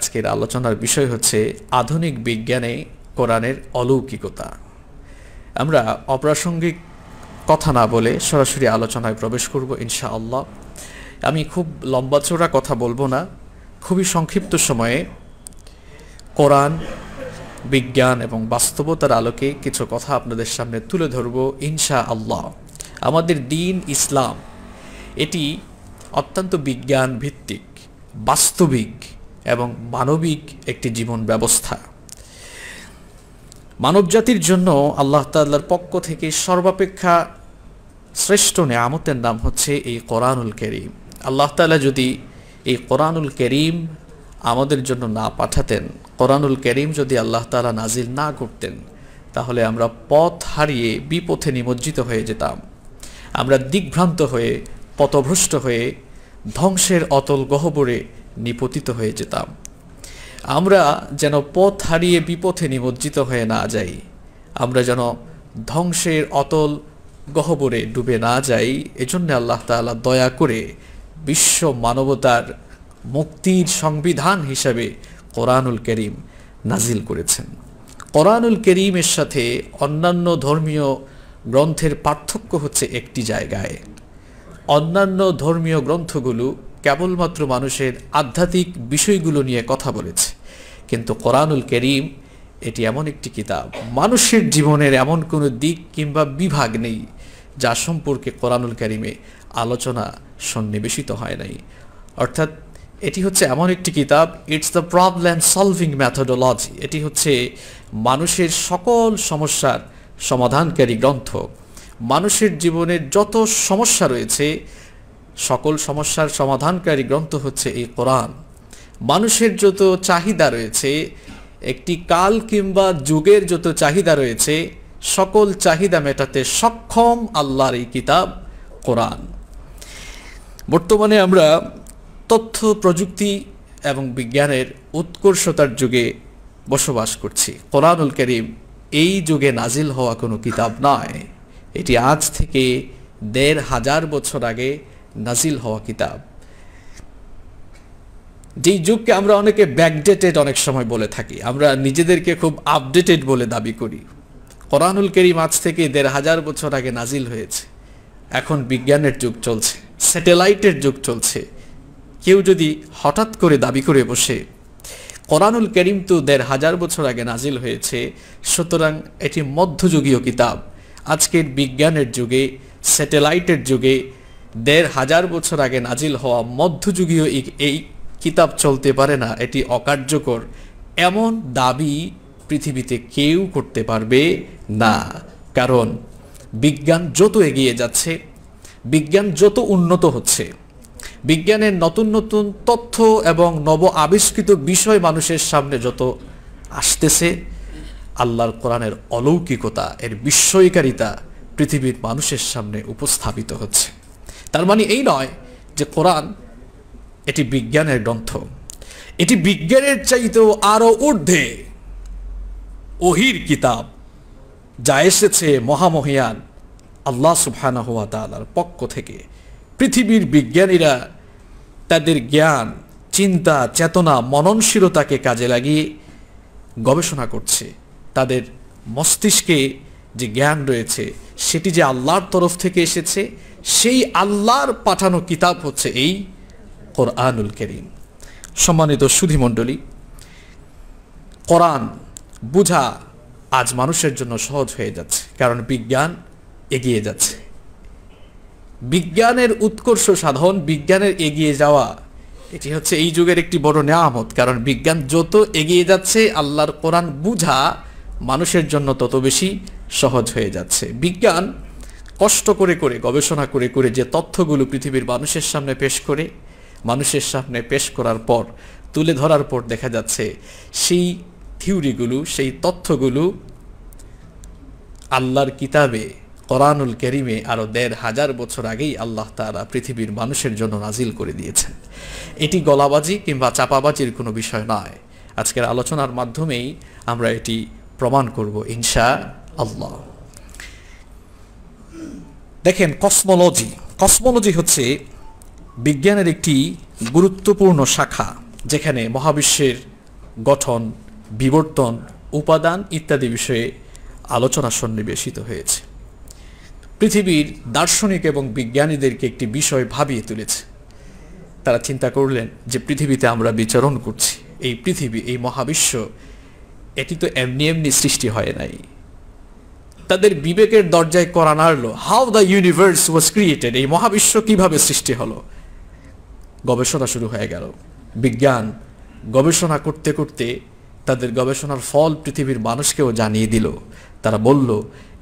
আজকের আলোচনার বিষয় হচ্ছে আধুনিক বিজ্ঞানে কোরআনের অলৌকিকতা আমরা অপ্রাসঙ্গিক কথা না বলে সরাসরি আলোচনায় প্রবেশ করব ইনশা আল্লাহ আমি খুব লম্বাচোড়া কথা বলবো না খুবই সংক্ষিপ্ত সময়ে কোরআন বিজ্ঞান এবং বাস্তবতার আলোকে কিছু কথা আপনাদের সামনে তুলে ধরব ইনশা আল্লাহ আমাদের দিন ইসলাম এটি অত্যন্ত বিজ্ঞান ভিত্তিক বাস্তবিক এবং মানবিক একটি জীবন ব্যবস্থা মানবজাতির জন্য আল্লাহ তাল্লার পক্ষ থেকে সর্বাপেক্ষা শ্রেষ্ঠ নেয়ামতের নাম হচ্ছে এই কোরআনুল করিম আল্লাহ তাল্লাহ যদি এই কোরআনুল করিম আমাদের জন্য না পাঠাতেন কোরআনুল করিম যদি আল্লাহ তালা নাজিল না করতেন তাহলে আমরা পথ হারিয়ে বিপথে নিমজ্জিত হয়ে যেতাম আমরা দিগ্ভ্রান্ত হয়ে পথভ্রষ্ট হয়ে ধ্বংসের অতল গহ্বরে নিপতিত হয়ে যেতাম আমরা যেন পথ হারিয়ে বিপথে নিমজ্জিত হয়ে না যাই আমরা যেন ধ্বংসের অতল গহবরে ডুবে না যাই এজন্য আল্লাহ তালা দয়া করে বিশ্ব মানবতার মুক্তির সংবিধান হিসাবে কোরআনুল করিম নাজিল করেছেন কোরআনুল করিমের সাথে অন্যান্য ধর্মীয় গ্রন্থের পার্থক্য হচ্ছে একটি জায়গায় অন্যান্য ধর্মীয় গ্রন্থগুলো কেবলমাত্র মানুষের আধ্যাত্মিক বিষয়গুলো নিয়ে কথা বলেছে কিন্তু কোরআনুল করিম এটি এমন একটি কিতাব মানুষের জীবনের এমন কোনো দিক কিংবা বিভাগ নেই যা সম্পর্কে কোরআনুল করিমে আলোচনা সন্নিবেশিত হয় নাই অর্থাৎ এটি হচ্ছে এমন একটি কিতাব it's the problem solving methodology এটি হচ্ছে মানুষের সকল সমস্যার সমাধানকারী গ্রন্থ মানুষের জীবনের যত সমস্যা রয়েছে সকল সমস্যার সমাধানকারী গ্রন্থ হচ্ছে এই কোরআন মানুষের যত চাহিদা রয়েছে একটি কাল কিংবা যুগের যত চাহিদা রয়েছে সকল চাহিদা মেটাতে সক্ষম আল্লাহর এই কিতাব কোরআন বর্তমানে আমরা তথ্য প্রযুক্তি এবং বিজ্ঞানের উৎকর্ষতার যুগে বসবাস করছি কোরআনুল করিম এই যুগে নাজিল হওয়া কোনো কিতাব নয় এটি আজ থেকে দেড় হাজার বছর আগে নাজিল হওয়া কিতাব যেই যুগকে আমরা অনেকে ব্যাকডেটেড অনেক সময় বলে থাকি আমরা নিজেদেরকে খুব আপডেটেড বলে দাবি করি কোরআনুল কেরিম আজ থেকে দেড় হাজার বছর আগে নাজিল হয়েছে এখন বিজ্ঞানের যুগ চলছে স্যাটেলাইটের যুগ চলছে কেউ যদি হঠাৎ করে দাবি করে বসে কোরআনুল করিম তো দেড় হাজার বছর আগে নাজিল হয়েছে সুতরাং এটি মধ্যযুগীয় কিতাব আজকের বিজ্ঞানের যুগে স্যাটেলাইটের যুগে দেড় হাজার বছর আগে নাজিল হওয়া মধ্যযুগীয় এই কিতাব চলতে পারে না এটি অকার্যকর এমন দাবি পৃথিবীতে কেউ করতে পারবে না কারণ বিজ্ঞান যত এগিয়ে যাচ্ছে বিজ্ঞান যত উন্নত হচ্ছে বিজ্ঞানের নতুন নতুন তথ্য এবং নব আবিষ্কৃত বিষয় মানুষের সামনে যত আসতেছে আল্লাহর কোরআনের অলৌকিকতা এর বিস্ময়কারিতা পৃথিবীর মানুষের সামনে উপস্থাপিত হচ্ছে তার মানে এই নয় যে কোরআন এটি বিজ্ঞানের গ্রন্থ এটি বিজ্ঞানের চাইতেও আরও ঊর্ধ্বে ওহির কিতাব যা এসেছে মহামহিয়ান আল্লাহ সুফান হুয়া তালার পক্ষ থেকে পৃথিবীর বিজ্ঞানীরা তাদের জ্ঞান চিন্তা চেতনা মননশীলতাকে কাজে লাগিয়ে গবেষণা করছে তাদের মস্তিষ্কে যে জ্ঞান রয়েছে সেটি যে আল্লাহর তরফ থেকে এসেছে সেই আল্লাহর পাঠানো কিতাব হচ্ছে এই কোরআনুল করিম সম্মানিত সুধিমণ্ডলী কোরআন বুঝা আজ মানুষের জন্য সহজ হয়ে যাচ্ছে কারণ বিজ্ঞান এগিয়ে যাচ্ছে বিজ্ঞানের উৎকর্ষ সাধন বিজ্ঞানের এগিয়ে যাওয়া এটি হচ্ছে এই যুগের একটি বড় নেয়ামত কারণ বিজ্ঞান যত এগিয়ে যাচ্ছে আল্লাহর কোরআন বুঝা মানুষের জন্য তত বেশি সহজ হয়ে যাচ্ছে বিজ্ঞান কষ্ট করে করে গবেষণা করে করে যে তথ্যগুলো পৃথিবীর মানুষের সামনে পেশ করে মানুষের সামনে পেশ করার পর তুলে ধরার পর দেখা যাচ্ছে সেই থিওরিগুলো সেই তথ্যগুলো আল্লাহর কিতাবে কোরআনুল কেরিমে আরও দেড় হাজার বছর আগেই আল্লাহ তারা পৃথিবীর মানুষের জন্য নাজিল করে দিয়েছেন এটি গলাবাজি কিংবা চাপাবাজির কোনো বিষয় নয় আজকের আলোচনার মাধ্যমেই আমরা এটি প্রমাণ করব ইনশা আল্লাহ দেখেন কসমোলজি কসমোলজি হচ্ছে বিজ্ঞানের একটি গুরুত্বপূর্ণ শাখা যেখানে মহাবিশ্বের গঠন বিবর্তন উপাদান ইত্যাদি বিষয়ে আলোচনা সন্নিবেশিত হয়েছে পৃথিবীর দার্শনিক এবং বিজ্ঞানীদেরকে একটি বিষয় ভাবিয়ে তুলেছে তারা চিন্তা করলেন যে পৃথিবীতে আমরা বিচরণ করছি এই পৃথিবী এই মহাবিশ্ব এটি তো এমনি এমনি সৃষ্টি হয় নাই তাদের বিবেকের দরজায় করা নাড়লো how the universe was created এই মহাবিশ্ব কিভাবে সৃষ্টি হলো গবেষণা শুরু হয়ে গেল বিজ্ঞান গবেষণা করতে করতে তাদের গবেষণার ফল পৃথিবীর মানুষকেও জানিয়ে দিল তারা বলল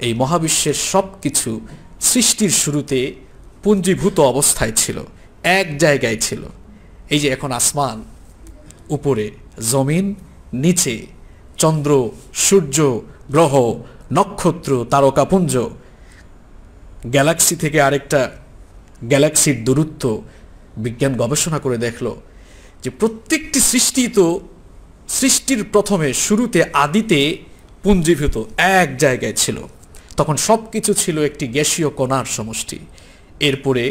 এই মহাবিশ্বের সব কিছু সৃষ্টির শুরুতে পুঞ্জীভূত অবস্থায় ছিল এক জায়গায় ছিল এই যে এখন আসমান উপরে জমিন নিচে চন্দ্র সূর্য গ্রহ নক্ষত্র তারকাপুঞ্জ গ্যালাক্সি থেকে আরেকটা গ্যালাক্সির দূরত্ব বিজ্ঞান গবেষণা করে দেখল যে প্রত্যেকটি সৃষ্টি তো সৃষ্টির প্রথমে শুরুতে আদিতে পুঞ্জীভূত এক জায়গায় ছিল তখন সব কিছু ছিল একটি গ্যাসীয় কণার সমষ্টি এরপরে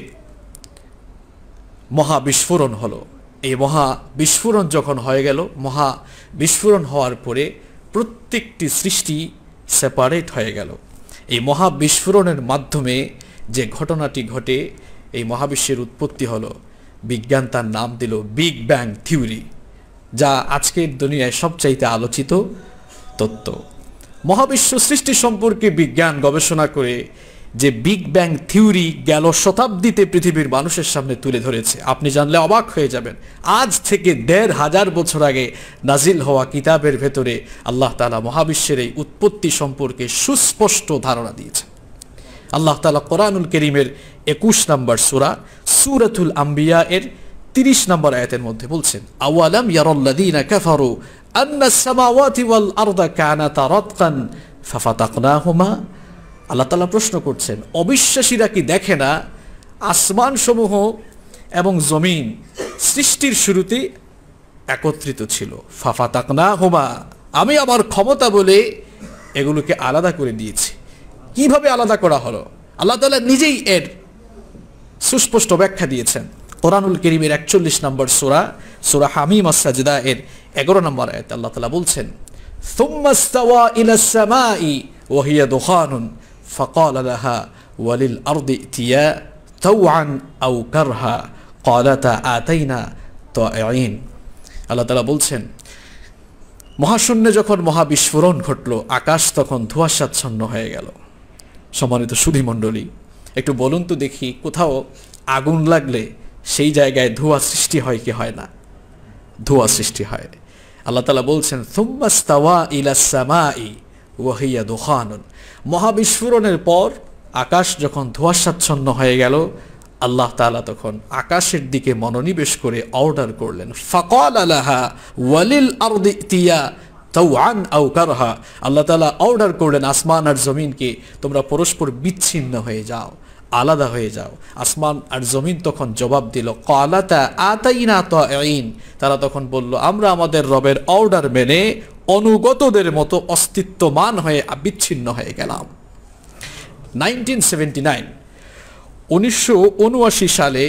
মহা বিস্ফোরণ হলো এই মহা বিস্ফোরণ যখন হয়ে গেল মহা বিস্ফোরণ হওয়ার পরে প্রত্যেকটি সৃষ্টি সেপারেট হয়ে গেল এই মহাবিস্ফোরণের মাধ্যমে যে ঘটনাটি ঘটে এই মহাবিশ্বের উৎপত্তি হলো বিজ্ঞান তার নাম দিল বিগ ব্যাং থিওরি যা আজকের দুনিয়ায় সবচাইতে আলোচিত তত্ত্ব মহাবিশ্ব সৃষ্টি সম্পর্কে বিজ্ঞান গবেষণা করে যে বিগ ব্যাং থিওরি গেল শতাব্দীতে পৃথিবীর মানুষের সামনে তুলে ধরেছে আপনি জানলে অবাক হয়ে যাবেন আজ থেকে দেড় হাজার বছর আগে নাজিল হওয়া কিতাবের ভেতরে আল্লাহ তালা মহাবিশ্বের এই উৎপত্তি সম্পর্কে সুস্পষ্ট ধারণা দিয়েছে আল্লাহ তালা কোরআনুল করিমের একুশ নম্বর সুরা সুরাতুল আম্বিয়া এর তিরিশ নম্বর আয়াতের মধ্যে বলছেন আওয়ালাম ইয়ারল্লাদিনা কাফারু আন্না সামাওয়াতি ওয়াল আরদা কানাতা রতকান ফাফাতাকনাহুমা আল্লাহ তালা প্রশ্ন করছেন অবিশ্বাসীরা কি দেখে না আসমানসমূহ এবং জমিন সৃষ্টির শুরুতে একত্রিত ছিল ফাফা তাকনা হোমা আমি আমার ক্ষমতা বলে এগুলোকে আলাদা করে দিয়েছি কিভাবে আলাদা করা হলো আল্লাহ তালা নিজেই এর সুস্পষ্ট ব্যাখ্যা দিয়েছেন কোরআনুল করিমের একচল্লিশ নম্বর সোরা সোরা হামিম আসাজিদা এর এগারো নম্বর আয়তে আল্লাহ তালা বলছেন ثم استوى إلى السماء وهي دخان فقال لها وللأرض ائتيا طوعا أو كرها قالتا آتينا طائعين আল্লাহ তালা বলছেন মহাশূন্যে যখন মহাবিস্ফোরণ ঘটল আকাশ তখন ধোয়াশাচ্ছন্ন হয়ে গেল সম্মানিত সুধীমণ্ডলী একটু বলুন তো দেখি কোথাও আগুন লাগলে সেই জায়গায় ধোয়া সৃষ্টি হয় কি হয় না ধোয়া সৃষ্টি হয় আল্লাহ তালা বলছেন সুম্মাস্তাওয়া ইলাসামা ই ওয়াহিয়া দোহানুন মহাবিস্ফোরণের পর আকাশ যখন ধোয়াশাচ্ছন্ন হয়ে গেল আল্লাহ তালা তখন আকাশের দিকে মনোনিবেশ করে অর্ডার করলেন ফকল আলাহা ওয়ালিল আরদিয়া তাওয়ান আউকারহা আল্লাহ তালা অর্ডার করলেন আসমান আর জমিনকে তোমরা পরস্পর বিচ্ছিন্ন হয়ে যাও আলাদা হয়ে যাও আসমান আর জমিন তখন জবাব দিল কালাতা আতাইনা তারা তখন বলল আমরা আমাদের রবের অর্ডার মেনে অনুগতদের মতো অস্তিত্বমান হয়ে বিচ্ছিন্ন হয়ে গেলাম নাইনটিন সেভেন্টি নাইন উনিশশো সালে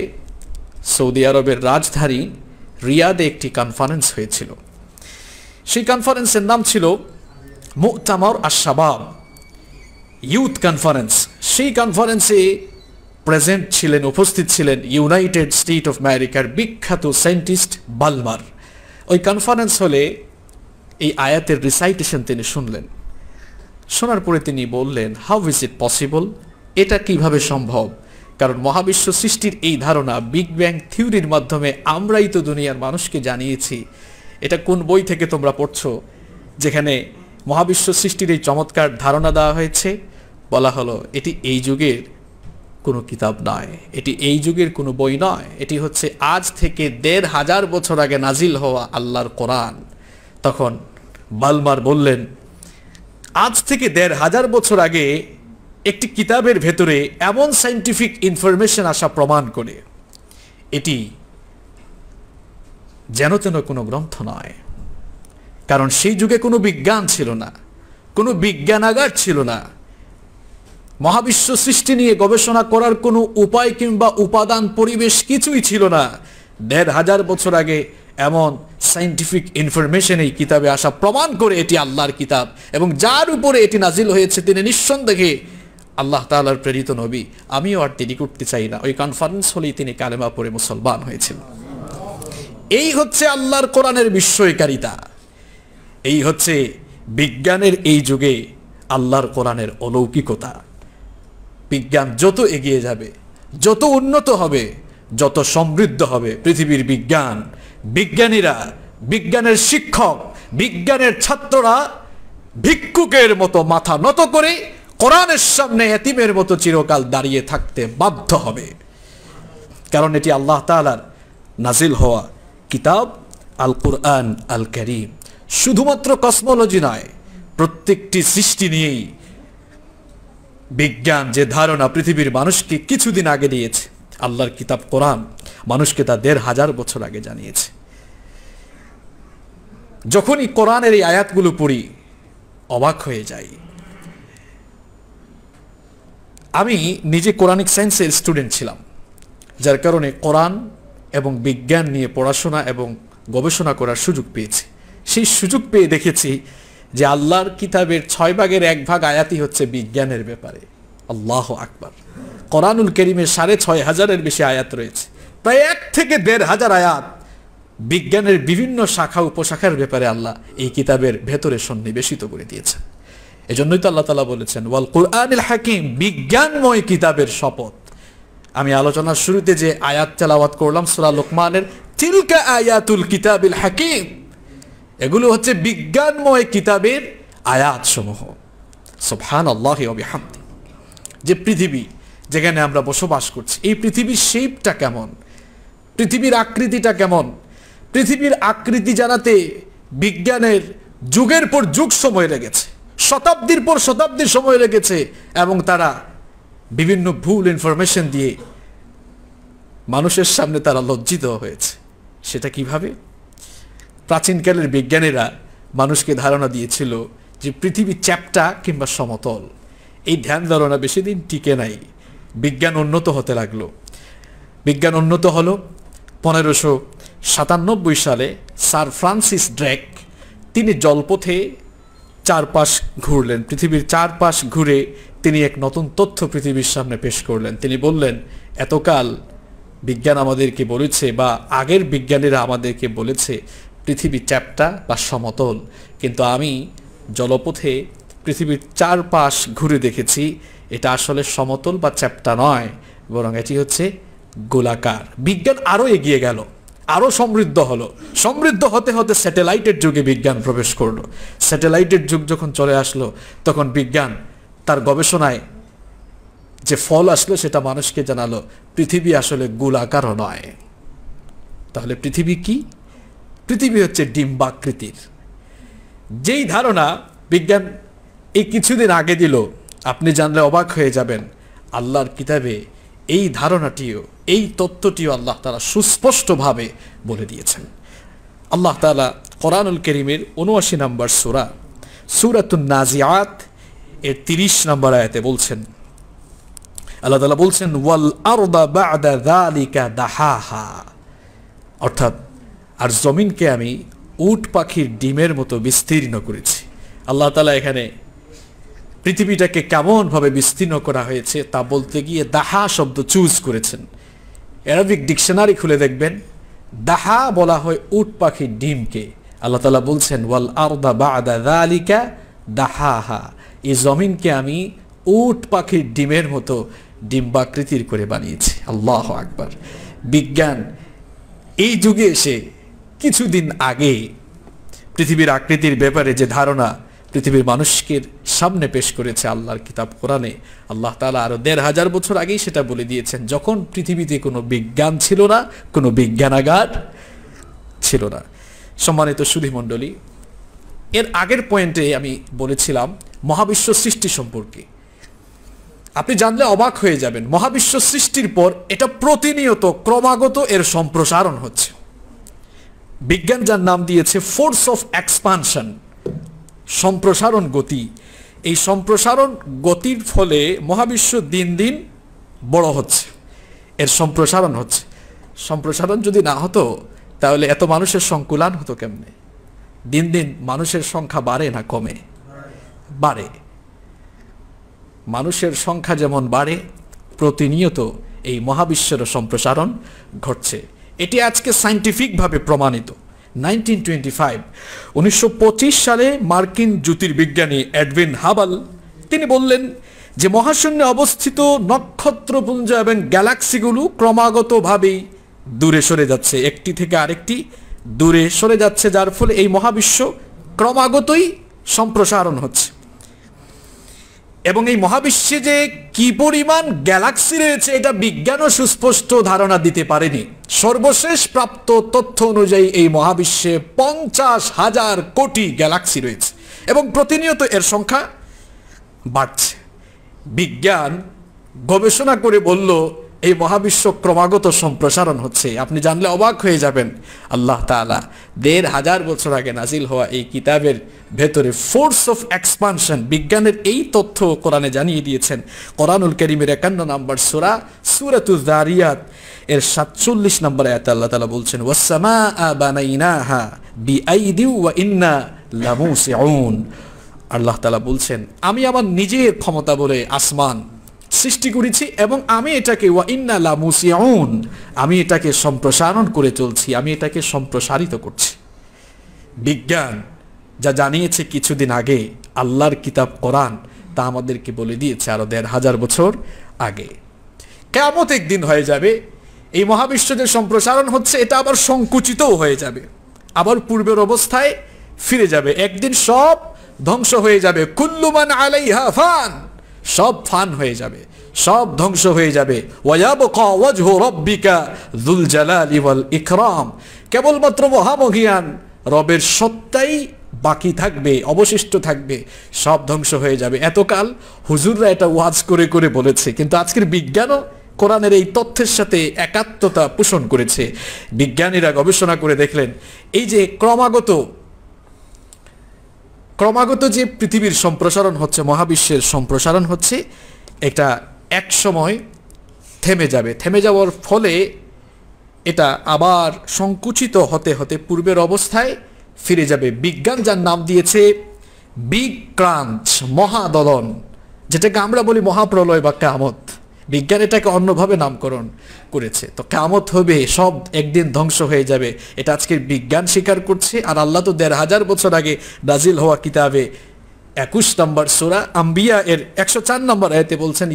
সৌদি আরবের রাজধানী রিয়াদে একটি কনফারেন্স হয়েছিল সেই কনফারেন্সের নাম ছিল মুক্তামর আশাবাব ইউথ কনফারেন্স সেই কনফারেন্সে প্রেজেন্ট ছিলেন উপস্থিত ছিলেন ইউনাইটেড স্টেট অফ আমেরিকার বিখ্যাত সায়েন্টিস্ট বালমার ওই কনফারেন্স হলে এই আয়াতের রিসাইটেশন তিনি শুনলেন শোনার পরে তিনি বললেন হাউ ইজ ইট পসিবল এটা কিভাবে সম্ভব কারণ মহাবিশ্ব সৃষ্টির এই ধারণা বিগ ব্যাং থিওরির মাধ্যমে আমরাই তো দুনিয়ার মানুষকে জানিয়েছি এটা কোন বই থেকে তোমরা পড়ছো যেখানে মহাবিশ্ব সৃষ্টির এই চমৎকার ধারণা দেওয়া হয়েছে বলা হলো এটি এই যুগের কোনো কিতাব নয় এটি এই যুগের কোনো বই নয় এটি হচ্ছে আজ থেকে দেড় হাজার বছর আগে নাজিল হওয়া আল্লাহর কোরআন তখন বালমার বললেন আজ থেকে দেড় হাজার বছর আগে একটি কিতাবের ভেতরে এমন সাইন্টিফিক ইনফরমেশন আসা প্রমাণ করে এটি যেন তেন কোনো গ্রন্থ নয় কারণ সেই যুগে কোনো বিজ্ঞান ছিল না কোনো বিজ্ঞানাগার ছিল না মহাবিশ্ব সৃষ্টি নিয়ে গবেষণা করার কোনো উপায় কিংবা উপাদান পরিবেশ কিছুই ছিল না দেড় হাজার বছর আগে এমন সাইন্টিফিক ইনফরমেশন এই কিতাবে আসা প্রমাণ করে এটি আল্লাহর কিতাব এবং যার উপরে এটি নাজিল হয়েছে তিনি নিঃসন্দেহে আল্লাহ তালার প্রেরিত নবী আমিও আর তিনি করতে চাই না ওই কনফারেন্স হলেই তিনি কালেমা পরে মুসলমান হয়েছিল এই হচ্ছে আল্লাহর কোরআনের বিস্ময়কারিতা এই হচ্ছে বিজ্ঞানের এই যুগে আল্লাহর কোরআনের অলৌকিকতা বিজ্ঞান যত এগিয়ে যাবে যত উন্নত হবে যত সমৃদ্ধ হবে পৃথিবীর বিজ্ঞান বিজ্ঞানীরা বিজ্ঞানের শিক্ষক বিজ্ঞানের ছাত্ররা ভিক্ষুকের মতো মাথা নত করে কোরআনের সামনে এতিমের মতো চিরকাল দাঁড়িয়ে থাকতে বাধ্য হবে কারণ এটি আল্লাহ তালার নাজিল হওয়া কিতাব আল কুরআন আল করিম শুধুমাত্র কসমোলজি নয় প্রত্যেকটি সৃষ্টি নিয়েই বিজ্ঞান যে ধারণা পৃথিবীর মানুষকে কিছুদিন আগে দিয়েছে আল্লাহর কিতাব কোরআন মানুষকে তা দেড় হাজার বছর আগে জানিয়েছে যখনই কোরআনের এই আয়াতগুলো পড়ি অবাক হয়ে যাই আমি নিজে কোরআনিক সায়েন্সের স্টুডেন্ট ছিলাম যার কারণে কোরআন এবং বিজ্ঞান নিয়ে পড়াশোনা এবং গবেষণা করার সুযোগ পেয়েছি সেই সুযোগ পেয়ে দেখেছি যে আল্লাহর কিতাবের ছয় ভাগের এক ভাগ আয়াতই হচ্ছে বিজ্ঞানের ব্যাপারে আল্লাহ আকবার করানুল করিমের সাড়ে ছয় হাজারের বেশি আয়াত রয়েছে প্রায় এক থেকে দেড় হাজার আয়াত বিজ্ঞানের বিভিন্ন শাখা উপশাখার ব্যাপারে আল্লাহ এই কিতাবের ভেতরে সন্নিবেশিত করে দিয়েছেন এজন্যই তো আল্লাহ তালা বলেছেন ওয়াল কোরআনিল হাকিম বিজ্ঞানময় কিতাবের শপথ আমি আলোচনার শুরুতে যে আয়াত চালাওয়াত করলাম সুরা লোকমানের চিলকা আয়াতুল কিতাবিল হাকিম এগুলো হচ্ছে বিজ্ঞানময় কিতাবের আয়াত সমূহ সোফান আল্লাহ অবিহামদি যে পৃথিবী যেখানে আমরা বসবাস করছি এই পৃথিবীর শেপটা কেমন পৃথিবীর আকৃতিটা কেমন পৃথিবীর আকৃতি জানাতে বিজ্ঞানের যুগের পর যুগ সময় লেগেছে শতাব্দীর পর শতাব্দীর সময় লেগেছে এবং তারা বিভিন্ন ভুল ইনফরমেশন দিয়ে মানুষের সামনে তারা লজ্জিত হয়েছে সেটা কিভাবে প্রাচীনকালের বিজ্ঞানীরা মানুষকে ধারণা দিয়েছিল যে পৃথিবী চ্যাপটা কিংবা সমতল এই ধ্যান ধারণা বেশি দিন টিকে নাই বিজ্ঞান উন্নত হতে লাগলো বিজ্ঞান উন্নত হলো পনেরোশো সাতানব্বই সালে স্যার ফ্রান্সিস ড্রেক তিনি জলপথে চারপাশ ঘুরলেন পৃথিবীর চারপাশ ঘুরে তিনি এক নতুন তথ্য পৃথিবীর সামনে পেশ করলেন তিনি বললেন এতকাল বিজ্ঞান আমাদেরকে বলেছে বা আগের বিজ্ঞানীরা আমাদেরকে বলেছে পৃথিবী চ্যাপ্টা বা সমতল কিন্তু আমি জলপথে পৃথিবীর চারপাশ ঘুরে দেখেছি এটা আসলে সমতল বা চ্যাপ্টা নয় বরং এটি হচ্ছে গোলাকার বিজ্ঞান আরও এগিয়ে গেল আরও সমৃদ্ধ হলো সমৃদ্ধ হতে হতে স্যাটেলাইটের যুগে বিজ্ঞান প্রবেশ করলো স্যাটেলাইটের যুগ যখন চলে আসলো তখন বিজ্ঞান তার গবেষণায় যে ফল আসলো সেটা মানুষকে জানালো পৃথিবী আসলে গোলাকারও নয় তাহলে পৃথিবী কি পৃথিবী হচ্ছে ডিম্বাকৃতির যেই ধারণা বিজ্ঞান এই কিছুদিন আগে দিল আপনি জানলে অবাক হয়ে যাবেন আল্লাহর কিতাবে এই ধারণাটিও এই তত্ত্বটিও আল্লাহ তালা সুস্পষ্টভাবে বলে দিয়েছেন আল্লাহ তালা কোরআনুল করিমের উনআশি নম্বর সুরা সুরাতুন নাজিয়াত এর তিরিশ নম্বর আয়াতে বলছেন আল্লাহ তালা বলছেন ওয়াল আরদা বাদা দালিকা দাহাহা অর্থাৎ আর জমিনকে আমি উট পাখির ডিমের মতো বিস্তীর্ণ করেছি আল্লাহ তালা এখানে পৃথিবীটাকে কেমনভাবে বিস্তীর্ণ করা হয়েছে তা বলতে গিয়ে দাহা শব্দ চুজ করেছেন অ্যারাবিক ডিকশনারি খুলে দেখবেন দাহা বলা হয় উট পাখির ডিমকে আল্লাহ তালা বলছেন ওয়াল আরদা বা আদা দালিকা দাহাহা এই জমিনকে আমি উট পাখির ডিমের মতো ডিম্বাকৃতির করে বানিয়েছি আল্লাহ আকবার বিজ্ঞান এই যুগে এসে কিছুদিন আগে পৃথিবীর আকৃতির ব্যাপারে যে ধারণা পৃথিবীর মানুষকে সামনে পেশ করেছে আল্লাহর কিতাব কোরআনে আল্লাহ তালা আরও দেড় হাজার বছর আগেই সেটা বলে দিয়েছেন যখন পৃথিবীতে কোনো বিজ্ঞান ছিল না কোনো বিজ্ঞানাগার ছিল না সম্মানিত সুধীমণ্ডলী এর আগের পয়েন্টে আমি বলেছিলাম মহাবিশ্ব সৃষ্টি সম্পর্কে আপনি জানলে অবাক হয়ে যাবেন মহাবিশ্ব সৃষ্টির পর এটা প্রতিনিয়ত ক্রমাগত এর সম্প্রসারণ হচ্ছে বিজ্ঞান যার নাম দিয়েছে ফোর্স অফ এক্সপানশন সম্প্রসারণ গতি এই সম্প্রসারণ গতির ফলে মহাবিশ্ব দিন দিন বড় হচ্ছে এর সম্প্রসারণ হচ্ছে সম্প্রসারণ যদি না হতো তাহলে এত মানুষের সংকুলান হতো কেমনে দিন দিন মানুষের সংখ্যা বাড়ে না কমে বাড়ে মানুষের সংখ্যা যেমন বাড়ে প্রতিনিয়ত এই মহাবিশ্বের সম্প্রসারণ ঘটছে এটি আজকে সাইন্টিফিকভাবে প্রমাণিত নাইনটিন টোয়েন্টি ফাইভ উনিশশো সালে মার্কিন জ্যোতির্বিজ্ঞানী অ্যাডভিন হাবাল তিনি বললেন যে মহাশূন্যে অবস্থিত নক্ষত্রপুঞ্জ এবং গ্যালাক্সিগুলো ক্রমাগতভাবেই দূরে সরে যাচ্ছে একটি থেকে আরেকটি দূরে সরে যাচ্ছে যার ফলে এই মহাবিশ্ব ক্রমাগতই সম্প্রসারণ হচ্ছে এবং এই মহাবিশ্বে যে কি পরিমাণ গ্যালাক্সি রয়েছে এটা বিজ্ঞানও সুস্পষ্ট ধারণা দিতে পারেনি সর্বশেষ প্রাপ্ত তথ্য অনুযায়ী এই মহাবিশ্বে পঞ্চাশ হাজার কোটি গ্যালাক্সি রয়েছে এবং প্রতিনিয়ত এর সংখ্যা বাড়ছে বিজ্ঞান গবেষণা করে বলল এই মহাবিশ্ব ক্রমাগত সম্প্রসারণ হচ্ছে আপনি জানলে অবাক হয়ে যাবেন আল্লাহ তালা দেড় হাজার বছর আগে নাজিল হওয়া এই কিতাবের ভেতরে ফোর্স অফ এক্সপানশন বিজ্ঞানের এই তথ্য কোরআনে জানিয়ে দিয়েছেন কোরআনুল করিমের একান্ন নম্বর সুরা সুরাত এর সাতচল্লিশ নম্বর আয়াত আল্লাহ তালা বলছেন ওয়াসামা বানাইনাহা বি আইদিউ ওয়া ইন্না লামুসিউন আল্লাহ তালা বলছেন আমি আমার নিজের ক্ষমতা বলে আসমান সৃষ্টি করেছি এবং আমি এটাকে ওয়া ইন্না আমি এটাকে সম্প্রসারণ করে চলছি আমি এটাকে সম্প্রসারিত করছি বিজ্ঞান যা জানিয়েছে কিছুদিন আগে আল্লাহর কিতাব কোরআন তা আমাদেরকে বলে দিয়েছে আরও দেড় হাজার বছর আগে কেমত একদিন হয়ে যাবে এই মহাবিশ্ব যে সম্প্রসারণ হচ্ছে এটা আবার সংকুচিতও হয়ে যাবে আবার পূর্বের অবস্থায় ফিরে যাবে একদিন সব ধ্বংস হয়ে যাবে কুল্লুমান আলাইহা ফান সব ফান হয়ে যাবে সব ধ্বংস হয়ে যাবে ইকরাম কেবলমাত্র মহামহিয়ান রবের সত্তাই বাকি থাকবে অবশিষ্ট থাকবে সব ধ্বংস হয়ে যাবে এতকাল হুজুররা এটা ওয়াজ করে করে বলেছে কিন্তু আজকের বিজ্ঞানও কোরআনের এই তথ্যের সাথে একাত্মতা পোষণ করেছে বিজ্ঞানীরা গবেষণা করে দেখলেন এই যে ক্রমাগত ক্রমাগত যে পৃথিবীর সম্প্রসারণ হচ্ছে মহাবিশ্বের সম্প্রসারণ হচ্ছে একটা এক সময় থেমে যাবে থেমে যাওয়ার ফলে এটা আবার সংকুচিত হতে হতে পূর্বের অবস্থায় ফিরে যাবে বিজ্ঞান যার নাম দিয়েছে বিগ ক্রাঞ্চ মহাদলন যেটাকে আমরা বলি মহাপ্রলয় বা কামত বিজ্ঞান এটাকে অন্যভাবে নামকরণ করেছে তো কামত হবে সব একদিন ধ্বংস হয়ে যাবে এটা আজকের বিজ্ঞান স্বীকার করছে আর আল্লাহ তো দেড় হাজার বছর আগে নাজিল হওয়া কিতাবে একুশ নম্বর সুরা আম্বিয়া এর একশো চার নম্বর আয়তে বলছেন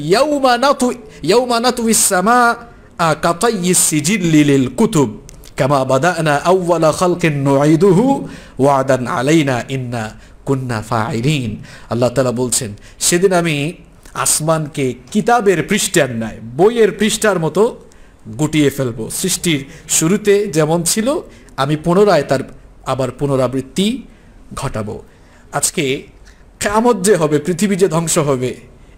কাতাই সিজিল কুতুব বলছেন সেদিন আমি আসমানকে কিতাবের পৃষ্ঠার নেয় বইয়ের পৃষ্ঠার মতো গুটিয়ে ফেলব সৃষ্টির শুরুতে যেমন ছিল আমি পুনরায় তার আবার পুনরাবৃত্তি ঘটাবো আজকে কেমত যে হবে পৃথিবী যে ধ্বংস হবে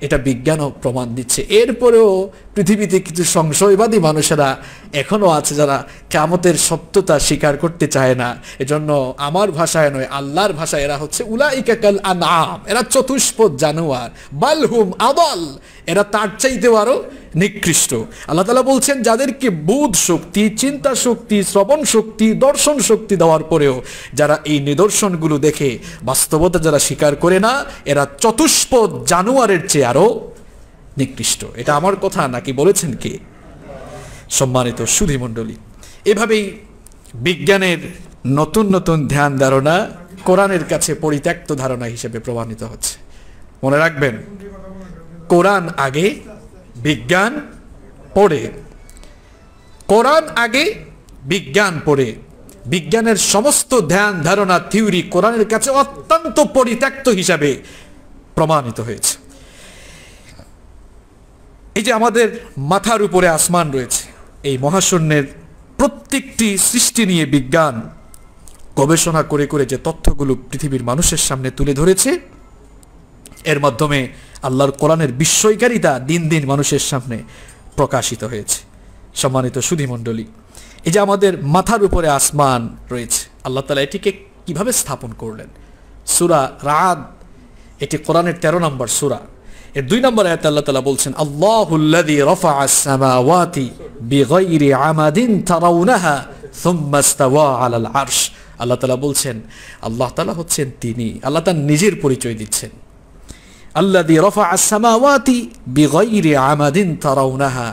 এটা বিজ্ঞানও প্রমাণ দিচ্ছে এরপরেও পৃথিবীতে কিছু সংশয়বাদী মানুষেরা এখনও আছে যারা কামতের সত্যতা স্বীকার করতে চায় না এজন্য আমার ভাষায় নয় আল্লাহর ভাষায় এরা হচ্ছে উলাইকাকাল আম এরা চতুষ্পদ জানোয়ার বালহুম আবাল এরা তার চাইতেও আরও নিকৃষ্ট আল্লাহ তালা বলছেন যাদেরকে বোধ শক্তি চিন্তা শক্তি শ্রবণ শক্তি দর্শন শক্তি দেওয়ার পরেও যারা এই নিদর্শনগুলো দেখে বাস্তবতা যারা স্বীকার করে না এরা চতুষ্পদ জানোয়ারের চেয়ে আরও নিকৃষ্ট এটা আমার কথা নাকি বলেছেন কে সম্মানিত সুধীমণ্ডলী এভাবেই বিজ্ঞানের নতুন নতুন ধ্যান ধারণা কোরআনের কাছে পরিত্যক্ত ধারণা হিসেবে প্রমাণিত হচ্ছে মনে রাখবেন কোরআন আগে বিজ্ঞান পড়ে কোরআন আগে বিজ্ঞান পড়ে বিজ্ঞানের সমস্ত ধ্যান ধারণা থিওরি কোরআনের কাছে অত্যন্ত পরিত্যক্ত হিসাবে প্রমাণিত হয়েছে এই যে আমাদের মাথার উপরে আসমান রয়েছে এই মহাশূন্যের প্রত্যেকটি সৃষ্টি নিয়ে বিজ্ঞান গবেষণা করে করে যে তথ্যগুলো পৃথিবীর মানুষের সামনে তুলে ধরেছে এর মাধ্যমে আল্লাহর কোরআনের বিস্ময়কারিতা দিন দিন মানুষের সামনে প্রকাশিত হয়েছে সম্মানিত সুধীমণ্ডলী এই যে আমাদের মাথার উপরে আসমান রয়েছে আল্লাহ তালা এটিকে কিভাবে স্থাপন করলেন সুরা রাত এটি কোরআনের ১৩ নম্বর সুরা এর দুই নম্বর আয়াত আল্লাহ তালা বলছেন আল্লাহুল্লাদি রফা আসামাওয়াতি বিগৈরি আমাদিন তারাউনাহা সুম্মাস্তাওয়া আলাল আরশ আল্লাহ তালা বলছেন আল্লাহ তালা হচ্ছেন তিনি আল্লাহ তার নিজের পরিচয় দিচ্ছেন আল্লাদি রফা আসামাওয়াতি বিগৈরি আমাদিন তারাউনাহা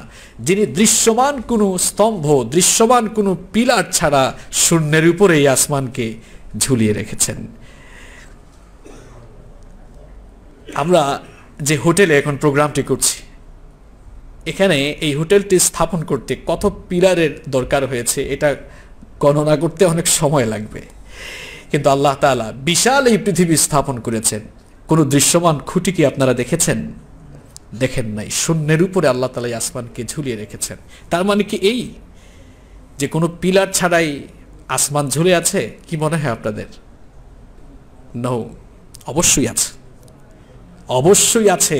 যিনি দৃশ্যমান কোনো স্তম্ভ দৃশ্যমান কোনো পিলার ছাড়া শূন্যের উপরে এই আসমানকে ঝুলিয়ে রেখেছেন আমরা যে হোটেলে এখন প্রোগ্রামটি করছি এখানে এই হোটেলটি স্থাপন করতে কত পিলারের দরকার হয়েছে এটা গণনা করতে অনেক সময় লাগবে কিন্তু আল্লাহ তালা বিশাল এই পৃথিবী স্থাপন করেছেন কোনো দৃশ্যমান খুঁটি কি আপনারা দেখেছেন দেখেন নাই শূন্যের উপরে আল্লাহ তালা আসমানকে ঝুলিয়ে রেখেছেন তার মানে কি এই যে কোনো পিলার ছাড়াই আসমান ঝুলে আছে কি মনে হয় আপনাদের নৌ অবশ্যই আছে অবশ্যই আছে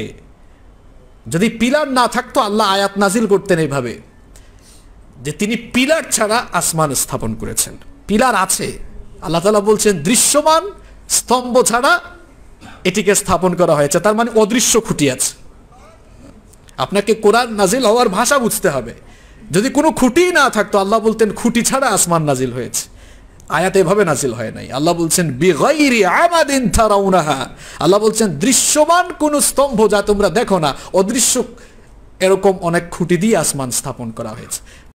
যদি পিলার না থাকতো আল্লাহ আয়াত নাজিল করতেন এইভাবে যে তিনি পিলার ছাড়া আসমান স্থাপন করেছেন পিলার আছে আল্লাহ তালা বলছেন দৃশ্যমান স্তম্ভ ছাড়া এটিকে স্থাপন করা হয়েছে তার মানে অদৃশ্য খুঁটি আছে আপনাকে কোরআন নাজিল হওয়ার ভাষা বুঝতে হবে যদি কোনো খুঁটি না থাকতো আল্লাহ বলতেন খুঁটি ছাড়া আসমান নাজিল হয়েছে আয়াত এভাবে নাজিল হয় নাই আল্লাহ বলছেন বেগাইরি আমাদিন থারাউনাহা আল্লাহ বলছেন দৃশ্যমান কোন স্তম্ভ যা তোমরা দেখো না অদৃশ্য এরকম অনেক খুঁটি দিয়ে আসমান স্থাপন করা হয়েছে